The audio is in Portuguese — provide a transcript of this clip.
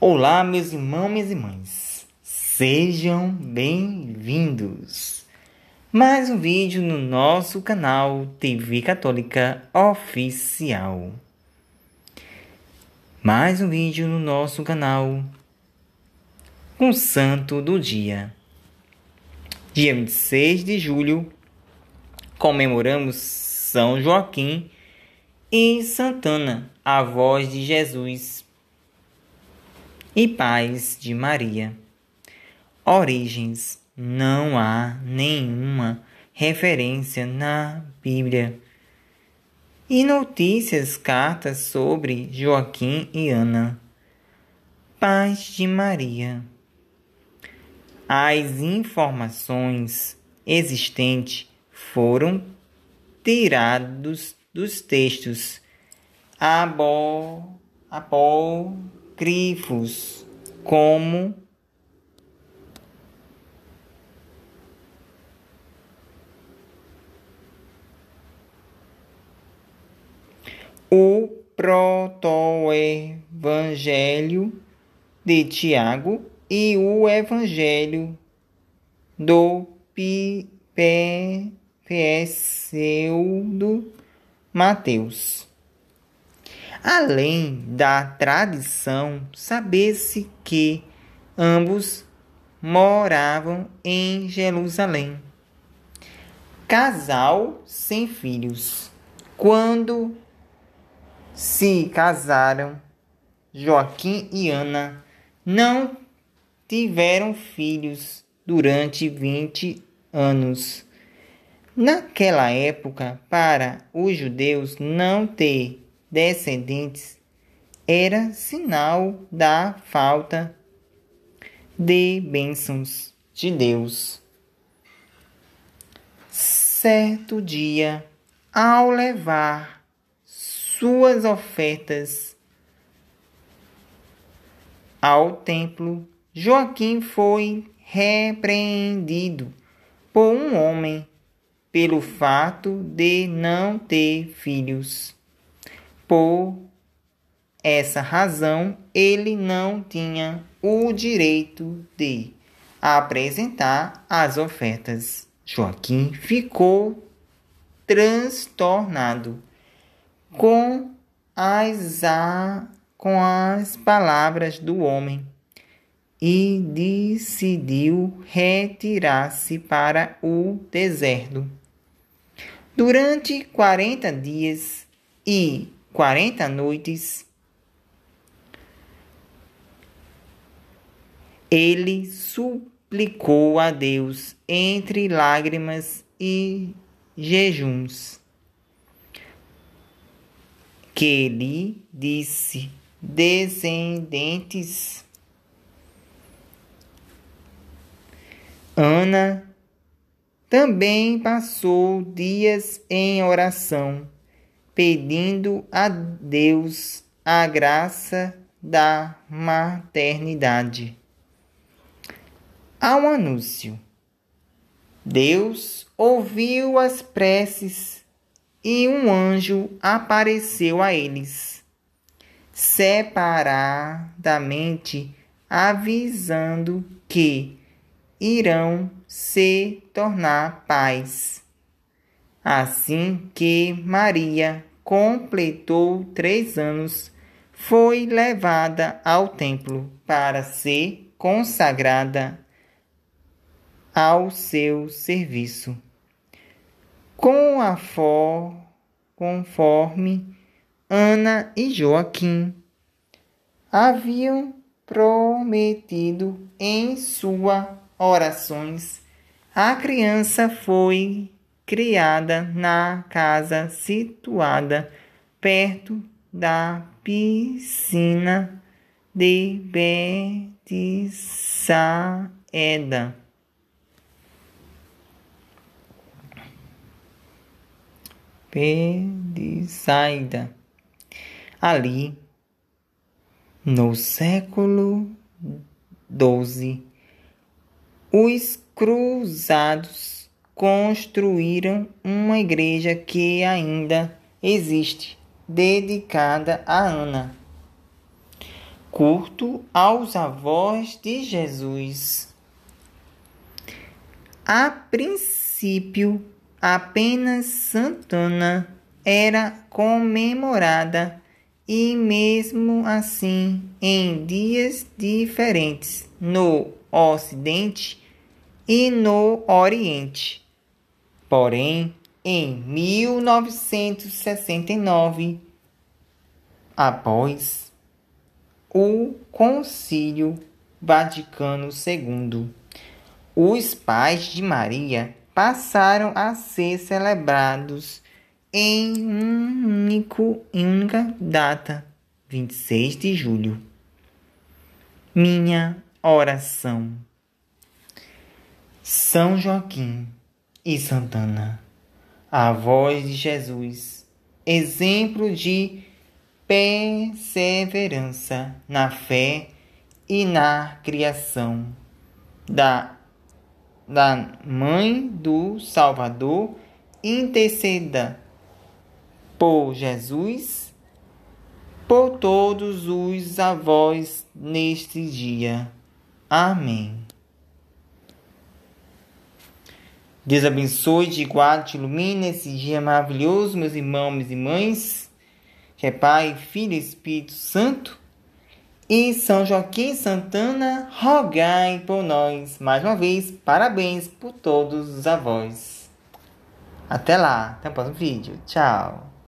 Olá, meus irmãos, minhas irmãs. Sejam bem-vindos. Mais um vídeo no nosso canal TV Católica Oficial. Mais um vídeo no nosso canal com um santo do dia. Dia 26 de julho comemoramos São Joaquim e Santana, a voz de Jesus e paz de Maria. Origens: não há nenhuma referência na Bíblia. E notícias, cartas sobre Joaquim e Ana. Paz de Maria. As informações existentes foram tiradas dos textos Abó, abor, crivos como o protoevangelho de Tiago e o evangelho do pseudo Mateus. Além da tradição, saber-se que ambos moravam em Jerusalém. Casal sem filhos. Quando se casaram, Joaquim e Ana não tiveram filhos durante 20 anos. Naquela época, para os judeus não ter descendentes era sinal da falta de bênçãos de Deus. Certo dia, ao levar suas ofertas ao templo, Joaquim foi repreendido por um homem pelo fato de não ter filhos. Por essa razão, ele não tinha o direito de apresentar as ofertas. Joaquim ficou transtornado com as, a, com as palavras do homem e decidiu retirar-se para o deserto. Durante 40 dias e 40 noites, ele suplicou a Deus entre lágrimas e jejuns, que lhe disse: Descendentes, Ana também passou dias em oração pedindo a Deus a graça da maternidade. Ao anúncio, Deus ouviu as preces e um anjo apareceu a eles, separadamente avisando que irão se tornar pais. Assim que Maria completou três anos, foi levada ao templo para ser consagrada ao seu serviço. Com a for, conforme Ana e Joaquim haviam prometido em suas orações, a criança foi criada na casa situada perto da piscina de Betissaeda. Betissaida. Ali, no século XII, os cruzados construíram uma igreja que ainda existe, dedicada a Ana. Curto aos avós de Jesus. A princípio, apenas Santana era comemorada e mesmo assim em dias diferentes no Ocidente e no Oriente. Porém, em 1969, após o Concílio Vaticano II, os pais de Maria passaram a ser celebrados em único, em única data, 26 de julho. Minha oração. São Joaquim e Santana. A voz de Jesus, exemplo de perseverança na fé e na criação da, da Mãe do Salvador, interceda por Jesus, por todos os avós neste dia. Amém. Deus abençoe, te guarde, te ilumine esse dia maravilhoso, meus irmãos, minhas irmãs, que é Pai, Filho e Espírito Santo. E São Joaquim Santana, rogai por nós. Mais uma vez, parabéns por todos os avós. Até lá, até o próximo vídeo. Tchau.